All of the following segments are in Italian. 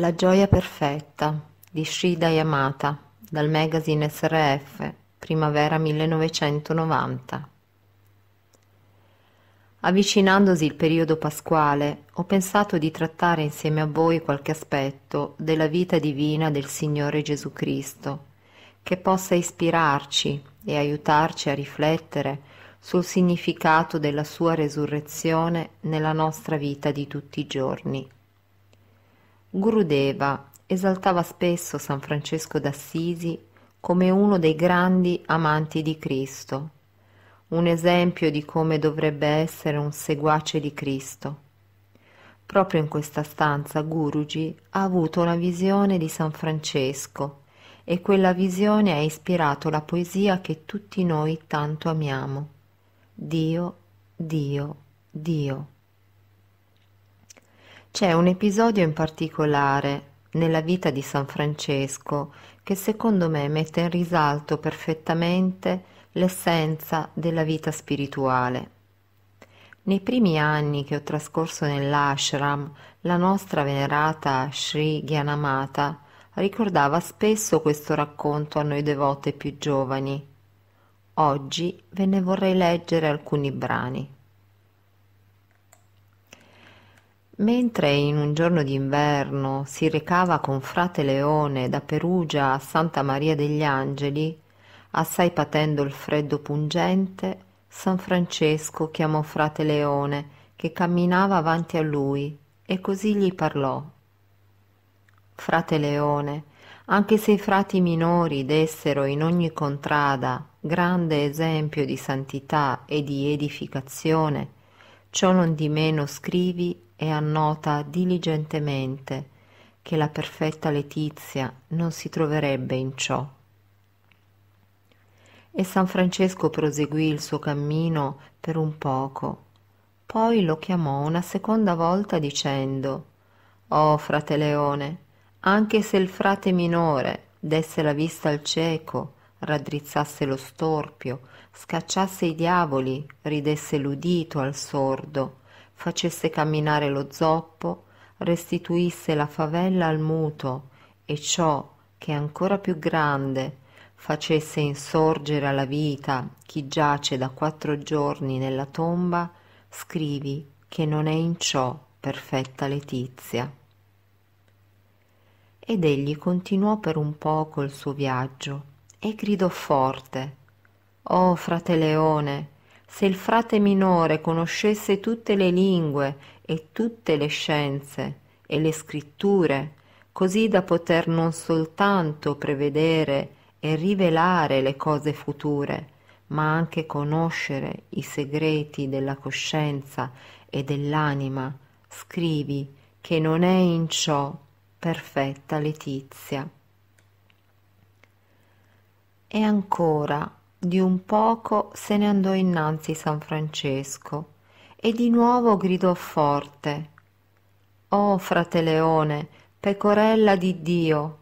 La gioia perfetta di Shida Yamata dal magazine SRF, primavera 1990. Avvicinandosi il periodo pasquale, ho pensato di trattare insieme a voi qualche aspetto della vita divina del Signore Gesù Cristo, che possa ispirarci e aiutarci a riflettere sul significato della sua resurrezione nella nostra vita di tutti i giorni. Gurudeva esaltava spesso San Francesco d'Assisi come uno dei grandi amanti di Cristo, un esempio di come dovrebbe essere un seguace di Cristo. Proprio in questa stanza Guruji ha avuto una visione di San Francesco e quella visione ha ispirato la poesia che tutti noi tanto amiamo. Dio, Dio, Dio. C'è un episodio in particolare nella vita di San Francesco che secondo me mette in risalto perfettamente l'essenza della vita spirituale. Nei primi anni che ho trascorso nell'ashram, la nostra venerata Sri Gyanamata ricordava spesso questo racconto a noi devote più giovani. Oggi ve ne vorrei leggere alcuni brani. Mentre in un giorno d'inverno si recava con frate Leone da Perugia a Santa Maria degli Angeli, assai patendo il freddo pungente, San Francesco chiamò frate Leone che camminava avanti a lui e così gli parlò. Frate Leone, anche se i frati minori dessero in ogni contrada grande esempio di santità e di edificazione, Ciò non di meno scrivi e annota diligentemente che la perfetta Letizia non si troverebbe in ciò. E San Francesco proseguì il suo cammino per un poco, poi lo chiamò una seconda volta dicendo Oh frate Leone, anche se il frate minore desse la vista al cieco, raddrizzasse lo storpio, scacciasse i diavoli, ridesse l'udito al sordo, facesse camminare lo zoppo, restituisse la favella al muto e ciò che è ancora più grande facesse insorgere alla vita chi giace da quattro giorni nella tomba, scrivi che non è in ciò perfetta Letizia. Ed egli continuò per un poco il suo viaggio, e gridò forte Oh frate Leone, se il frate minore conoscesse tutte le lingue e tutte le scienze e le scritture, così da poter non soltanto prevedere e rivelare le cose future, ma anche conoscere i segreti della coscienza e dell'anima, scrivi che non è in ciò perfetta letizia. E ancora, di un poco se ne andò innanzi San Francesco e di nuovo gridò forte Oh frate Leone, pecorella di Dio,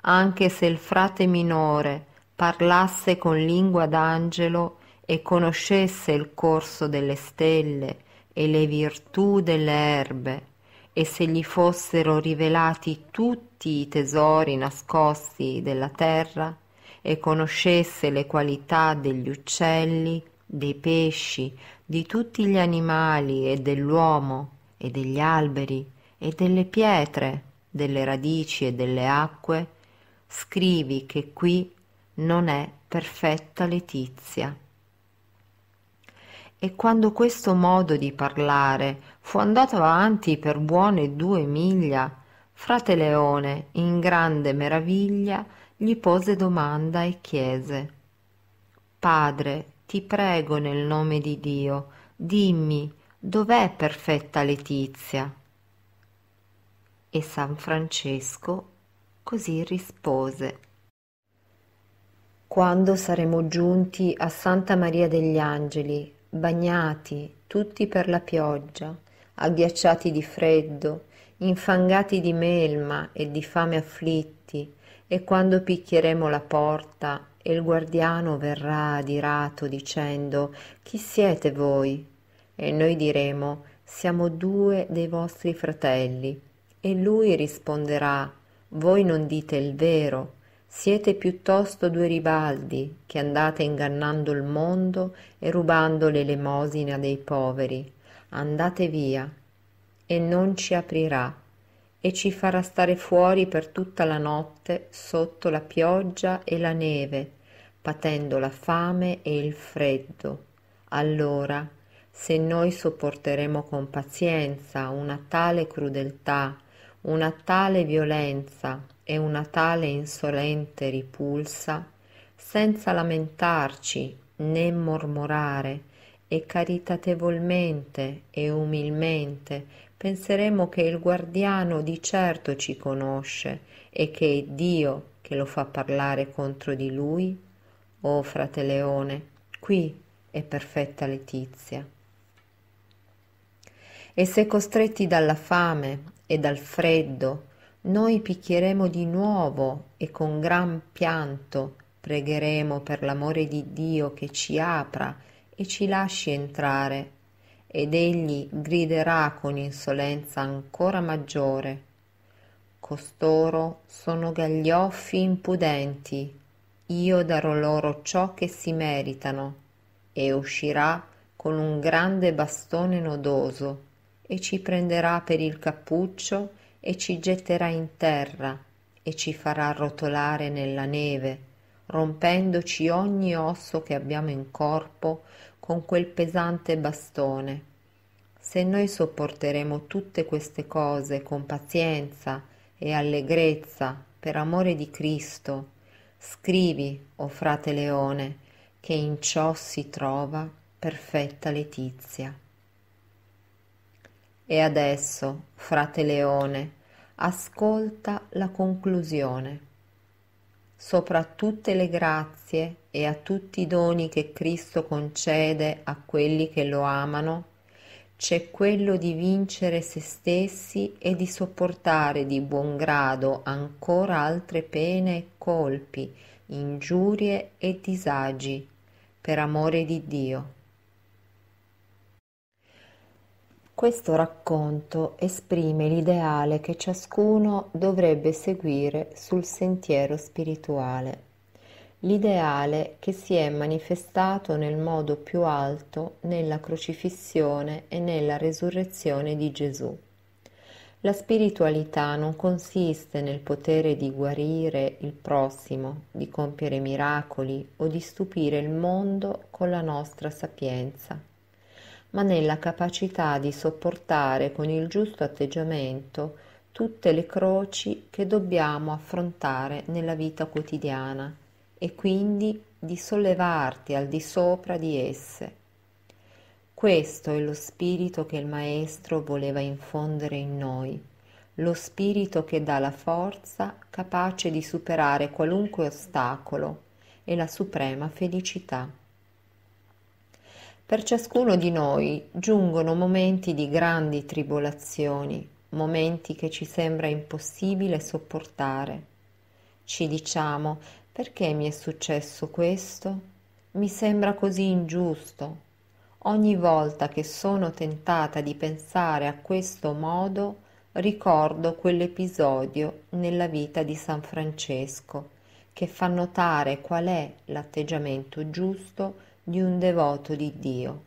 anche se il frate minore parlasse con lingua d'angelo e conoscesse il corso delle stelle e le virtù delle erbe, e se gli fossero rivelati tutti i tesori nascosti della terra, e conoscesse le qualità degli uccelli, dei pesci, di tutti gli animali e dell'uomo e degli alberi e delle pietre, delle radici e delle acque, scrivi che qui non è perfetta letizia. E quando questo modo di parlare fu andato avanti per buone due miglia, frate Leone, in grande meraviglia, gli pose domanda e chiese Padre, ti prego nel nome di Dio, dimmi dov'è perfetta Letizia? E San Francesco così rispose. Quando saremo giunti a Santa Maria degli Angeli, bagnati tutti per la pioggia, agghiacciati di freddo, infangati di melma e di fame afflitta, e quando picchieremo la porta e il guardiano verrà adirato dicendo chi siete voi? E noi diremo siamo due dei vostri fratelli. E lui risponderà voi non dite il vero, siete piuttosto due ribaldi che andate ingannando il mondo e rubando l'elemosina dei poveri. Andate via e non ci aprirà e ci farà stare fuori per tutta la notte sotto la pioggia e la neve, patendo la fame e il freddo. Allora, se noi sopporteremo con pazienza una tale crudeltà, una tale violenza e una tale insolente ripulsa, senza lamentarci né mormorare, e caritatevolmente e umilmente penseremo che il guardiano di certo ci conosce e che è Dio che lo fa parlare contro di lui? O oh, frate Leone, qui è perfetta letizia. E se costretti dalla fame e dal freddo, noi picchieremo di nuovo e con gran pianto pregheremo per l'amore di Dio che ci apra e ci lasci entrare ed egli griderà con insolenza ancora maggiore costoro sono gaglioffi impudenti io darò loro ciò che si meritano e uscirà con un grande bastone nodoso e ci prenderà per il cappuccio e ci getterà in terra e ci farà rotolare nella neve rompendoci ogni osso che abbiamo in corpo con quel pesante bastone. Se noi sopporteremo tutte queste cose con pazienza e allegrezza per amore di Cristo, scrivi, o oh frate Leone, che in ciò si trova perfetta letizia. E adesso, frate Leone, ascolta la conclusione sopra tutte le grazie e a tutti i doni che Cristo concede a quelli che lo amano, c'è quello di vincere se stessi e di sopportare di buon grado ancora altre pene e colpi, ingiurie e disagi, per amore di Dio. Questo racconto esprime l'ideale che ciascuno dovrebbe seguire sul sentiero spirituale, l'ideale che si è manifestato nel modo più alto nella crocifissione e nella resurrezione di Gesù. La spiritualità non consiste nel potere di guarire il prossimo, di compiere miracoli o di stupire il mondo con la nostra sapienza ma nella capacità di sopportare con il giusto atteggiamento tutte le croci che dobbiamo affrontare nella vita quotidiana e quindi di sollevarti al di sopra di esse. Questo è lo spirito che il Maestro voleva infondere in noi, lo spirito che dà la forza capace di superare qualunque ostacolo e la suprema felicità. Per ciascuno di noi giungono momenti di grandi tribolazioni, momenti che ci sembra impossibile sopportare. Ci diciamo perché mi è successo questo? Mi sembra così ingiusto. Ogni volta che sono tentata di pensare a questo modo, ricordo quell'episodio nella vita di San Francesco, che fa notare qual è l'atteggiamento giusto di un devoto di Dio.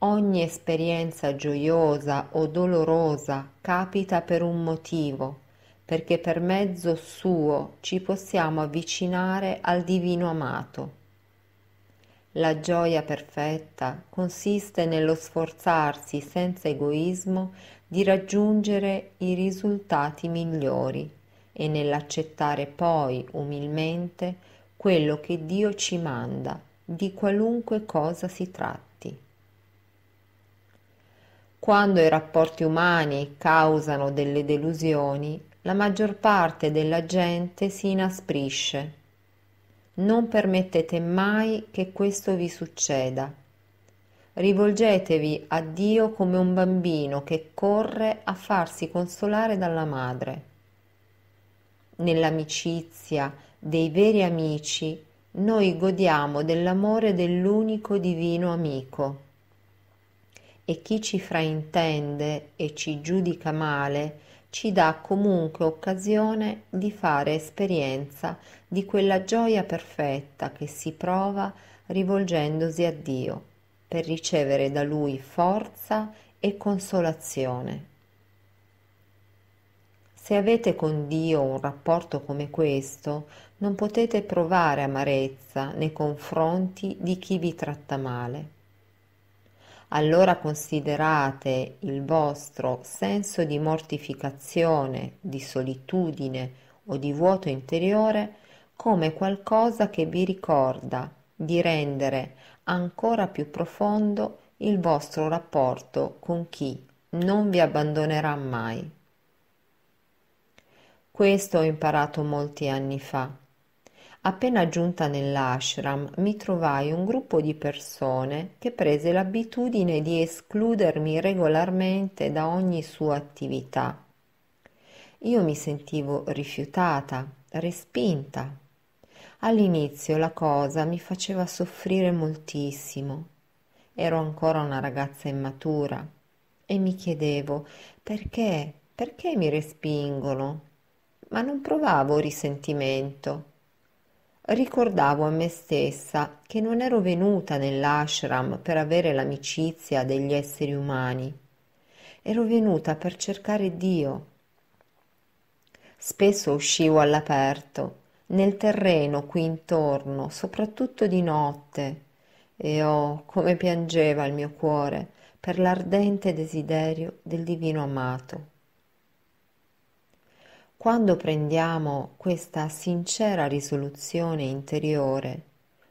Ogni esperienza gioiosa o dolorosa capita per un motivo, perché per mezzo suo ci possiamo avvicinare al divino amato. La gioia perfetta consiste nello sforzarsi senza egoismo di raggiungere i risultati migliori e nell'accettare poi umilmente quello che Dio ci manda di qualunque cosa si tratti. Quando i rapporti umani causano delle delusioni, la maggior parte della gente si inasprisce. Non permettete mai che questo vi succeda. Rivolgetevi a Dio come un bambino che corre a farsi consolare dalla madre. Nell'amicizia dei veri amici noi godiamo dell'amore dell'unico divino amico. E chi ci fraintende e ci giudica male ci dà comunque occasione di fare esperienza di quella gioia perfetta che si prova rivolgendosi a Dio per ricevere da Lui forza e consolazione. Se avete con Dio un rapporto come questo, non potete provare amarezza nei confronti di chi vi tratta male. Allora considerate il vostro senso di mortificazione, di solitudine o di vuoto interiore come qualcosa che vi ricorda di rendere ancora più profondo il vostro rapporto con chi non vi abbandonerà mai. Questo ho imparato molti anni fa. Appena giunta nell'ashram mi trovai un gruppo di persone che prese l'abitudine di escludermi regolarmente da ogni sua attività. Io mi sentivo rifiutata, respinta. All'inizio la cosa mi faceva soffrire moltissimo. Ero ancora una ragazza immatura e mi chiedevo perché, perché mi respingono, ma non provavo risentimento. Ricordavo a me stessa che non ero venuta nell'ashram per avere l'amicizia degli esseri umani, ero venuta per cercare Dio. Spesso uscivo all'aperto, nel terreno qui intorno, soprattutto di notte, e oh, come piangeva il mio cuore per l'ardente desiderio del divino amato. Quando prendiamo questa sincera risoluzione interiore,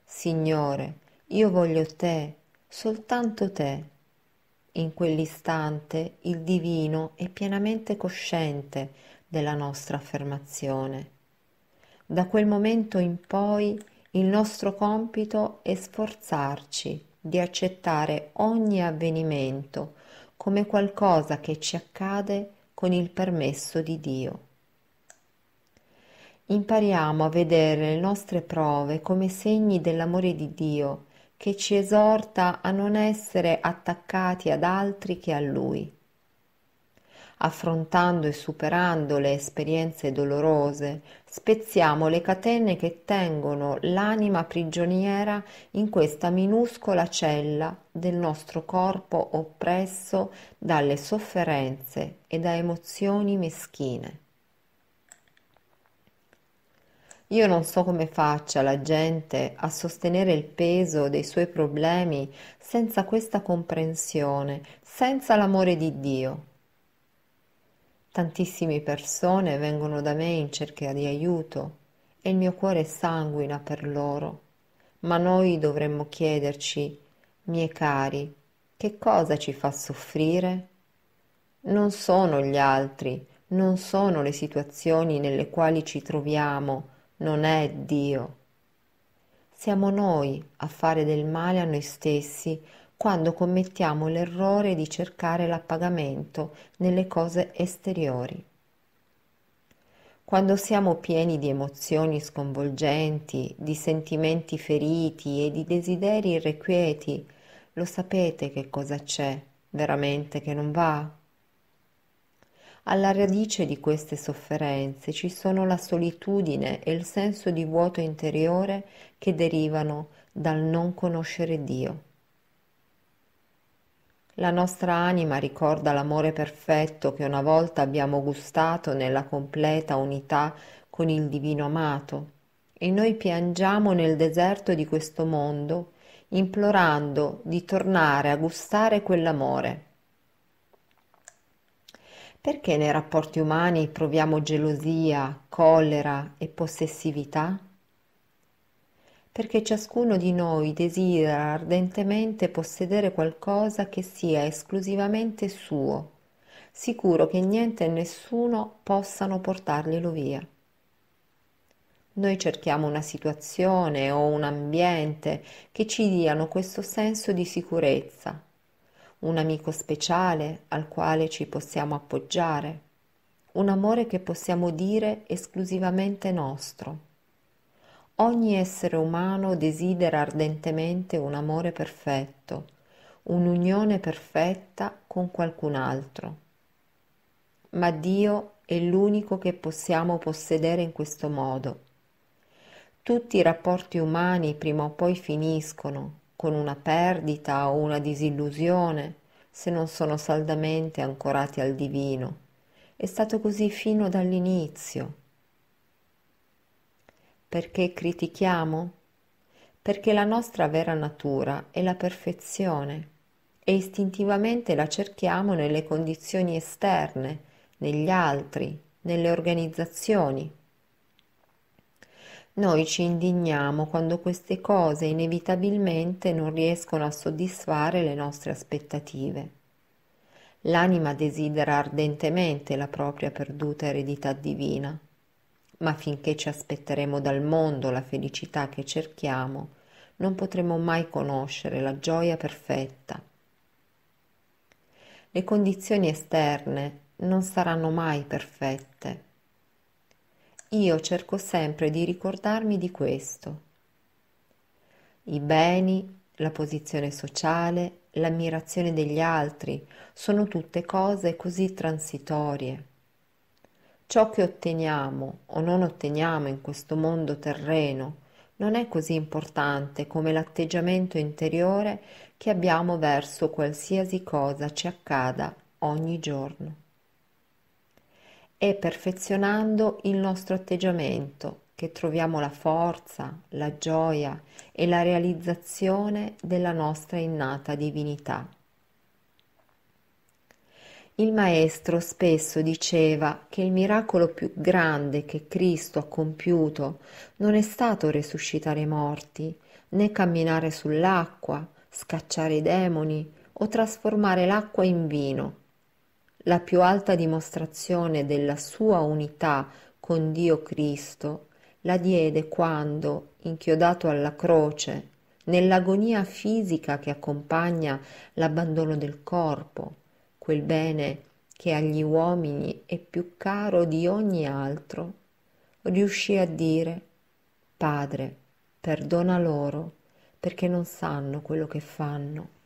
Signore, io voglio te, soltanto te, in quell'istante il divino è pienamente cosciente della nostra affermazione. Da quel momento in poi il nostro compito è sforzarci di accettare ogni avvenimento come qualcosa che ci accade con il permesso di Dio impariamo a vedere le nostre prove come segni dell'amore di Dio che ci esorta a non essere attaccati ad altri che a Lui. Affrontando e superando le esperienze dolorose, spezziamo le catene che tengono l'anima prigioniera in questa minuscola cella del nostro corpo oppresso dalle sofferenze e da emozioni meschine. Io non so come faccia la gente a sostenere il peso dei suoi problemi senza questa comprensione, senza l'amore di Dio. Tantissime persone vengono da me in cerca di aiuto e il mio cuore sanguina per loro, ma noi dovremmo chiederci, miei cari, che cosa ci fa soffrire? Non sono gli altri, non sono le situazioni nelle quali ci troviamo non è Dio. Siamo noi a fare del male a noi stessi quando commettiamo l'errore di cercare l'appagamento nelle cose esteriori. Quando siamo pieni di emozioni sconvolgenti, di sentimenti feriti e di desideri irrequieti, lo sapete che cosa c'è veramente che non va? Alla radice di queste sofferenze ci sono la solitudine e il senso di vuoto interiore che derivano dal non conoscere Dio. La nostra anima ricorda l'amore perfetto che una volta abbiamo gustato nella completa unità con il Divino Amato e noi piangiamo nel deserto di questo mondo implorando di tornare a gustare quell'amore. Perché nei rapporti umani proviamo gelosia, collera e possessività? Perché ciascuno di noi desidera ardentemente possedere qualcosa che sia esclusivamente suo, sicuro che niente e nessuno possano portarglielo via. Noi cerchiamo una situazione o un ambiente che ci diano questo senso di sicurezza, un amico speciale al quale ci possiamo appoggiare, un amore che possiamo dire esclusivamente nostro. Ogni essere umano desidera ardentemente un amore perfetto, un'unione perfetta con qualcun altro. Ma Dio è l'unico che possiamo possedere in questo modo. Tutti i rapporti umani prima o poi finiscono con una perdita o una disillusione se non sono saldamente ancorati al divino. È stato così fino dall'inizio. Perché critichiamo? Perché la nostra vera natura è la perfezione e istintivamente la cerchiamo nelle condizioni esterne, negli altri, nelle organizzazioni. Noi ci indigniamo quando queste cose inevitabilmente non riescono a soddisfare le nostre aspettative. L'anima desidera ardentemente la propria perduta eredità divina, ma finché ci aspetteremo dal mondo la felicità che cerchiamo, non potremo mai conoscere la gioia perfetta. Le condizioni esterne non saranno mai perfette io cerco sempre di ricordarmi di questo. I beni, la posizione sociale, l'ammirazione degli altri sono tutte cose così transitorie. Ciò che otteniamo o non otteniamo in questo mondo terreno non è così importante come l'atteggiamento interiore che abbiamo verso qualsiasi cosa ci accada ogni giorno è perfezionando il nostro atteggiamento che troviamo la forza, la gioia e la realizzazione della nostra innata divinità. Il Maestro spesso diceva che il miracolo più grande che Cristo ha compiuto non è stato resuscitare i morti, né camminare sull'acqua, scacciare i demoni o trasformare l'acqua in vino, la più alta dimostrazione della sua unità con Dio Cristo, la diede quando, inchiodato alla croce, nell'agonia fisica che accompagna l'abbandono del corpo, quel bene che agli uomini è più caro di ogni altro, riuscì a dire Padre, perdona loro perché non sanno quello che fanno.